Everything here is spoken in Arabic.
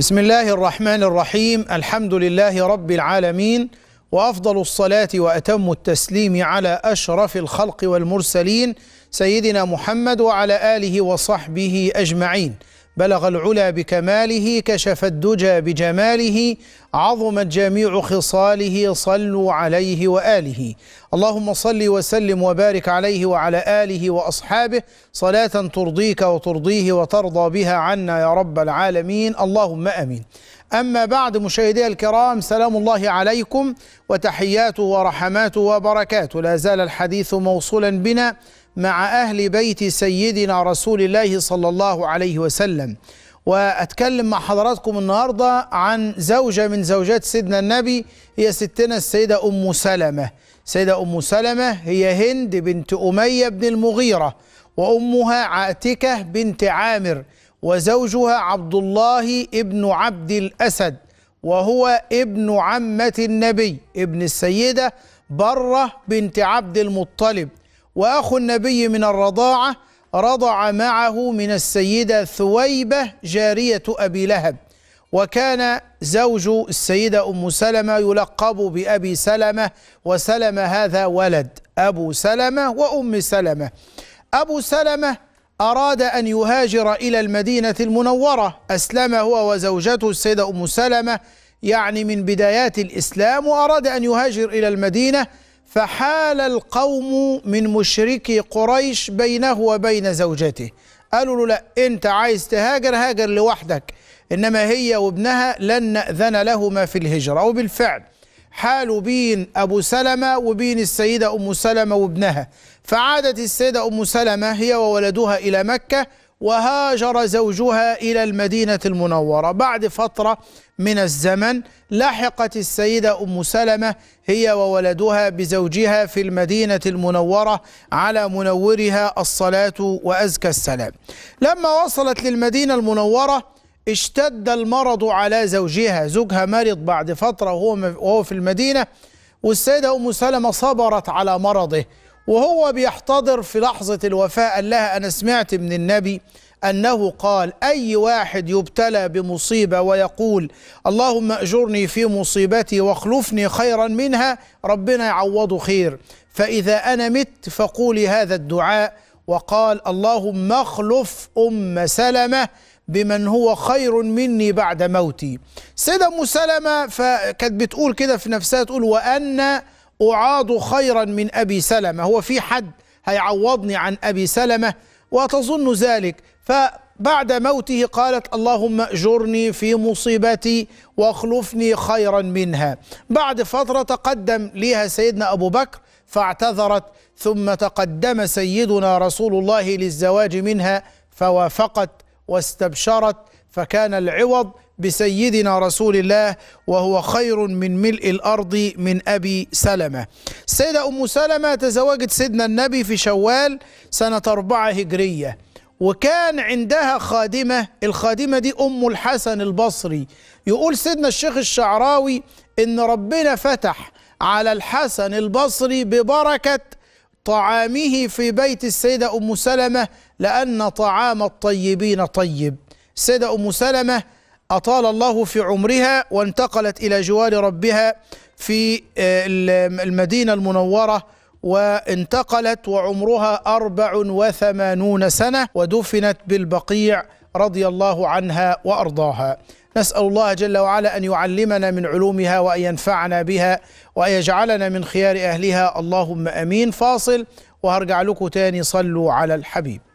بسم الله الرحمن الرحيم الحمد لله رب العالمين وافضل الصلاه واتم التسليم على اشرف الخلق والمرسلين سيدنا محمد وعلى اله وصحبه اجمعين بلغ العلا بكماله كشف الدجى بجماله عظمت جميع خصاله صلوا عليه واله اللهم صل وسلم وبارك عليه وعلى اله واصحابه صلاه ترضيك وترضيه وترضى بها عنا يا رب العالمين اللهم امين أما بعد مشاهدي الكرام سلام الله عليكم وتحياته ورحماته وبركاته لا زال الحديث موصولا بنا مع أهل بيت سيدنا رسول الله صلى الله عليه وسلم وأتكلم مع حضراتكم النهاردة عن زوجة من زوجات سيدنا النبي هي ستنا السيدة أم سلمة سيدة أم سلمة هي هند بنت أمية بن المغيرة وأمها عاتكة بنت عامر وزوجها عبد الله ابن عبد الأسد وهو ابن عمة النبي ابن السيدة برة بنت عبد المطلب وأخو النبي من الرضاعة رضع معه من السيدة ثويبة جارية أبي لهب وكان زوج السيدة أم سلمة يلقب بأبي سلمة وسلمة هذا ولد أبو سلمة وأم سلمة أبو سلمة أراد أن يهاجر إلى المدينة المنورة أسلم هو وزوجته السيدة أم سلمة يعني من بدايات الإسلام وأراد أن يهاجر إلى المدينة فحال القوم من مشركي قريش بينه وبين زوجته قالوا له لا أنت عايز تهاجر هاجر لوحدك إنما هي وابنها لن نأذن لهما في الهجرة وبالفعل حال بين أبو سلمة وبين السيدة أم سلمة وابنها فعادت السيدة أم سلمة هي وولدها إلى مكة وهاجر زوجها إلى المدينة المنورة بعد فترة من الزمن لحقت السيدة أم سلمة هي وولدها بزوجها في المدينة المنورة على منورها الصلاة وأزكى السلام لما وصلت للمدينة المنورة اشتد المرض على زوجها زوجها مرض بعد فترة وهو, وهو في المدينة والسيدة أم سلمة صبرت على مرضه وهو بيحتضر في لحظة الوفاة قال لها أنا سمعت من النبي أنه قال أي واحد يبتلى بمصيبة ويقول اللهم أجرني في مصيبتي واخلفني خيرا منها ربنا يعوضه خير فإذا أنا مت فقولي هذا الدعاء وقال اللهم اخلف أم سلمة بمن هو خير مني بعد موتي سيدة أم سلمة فكانت بتقول كده في نفسها تقول وأنا أعاض خيرا من أبي سلمة هو في حد هيعوضني عن أبي سلمة وتظن ذلك فبعد موته قالت اللهم اجرني في مصيبتي واخلفني خيرا منها بعد فترة تقدم لها سيدنا أبو بكر فاعتذرت ثم تقدم سيدنا رسول الله للزواج منها فوافقت واستبشرت فكان العوض بسيدنا رسول الله وهو خير من ملء الأرض من أبي سلمة السيدة أم سلمة تزوجت سيدنا النبي في شوال سنة أربعة هجرية وكان عندها خادمة الخادمة دي أم الحسن البصري يقول سيدنا الشيخ الشعراوي إن ربنا فتح على الحسن البصري ببركة طعامه في بيت السيدة أم سلمة لأن طعام الطيبين طيب السيدة أم سلمة أطال الله في عمرها وانتقلت إلى جوار ربها في آه، المدينة المنورة وانتقلت وعمرها أربع وثمانون سنة ودفنت بالبقيع رضي الله عنها وأرضاها نسأل الله جل وعلا أن يعلمنا من علومها وأن ينفعنا بها وأن يجعلنا من خيار أهلها اللهم أمين فاصل وهرجع لكم تاني صلوا على الحبيب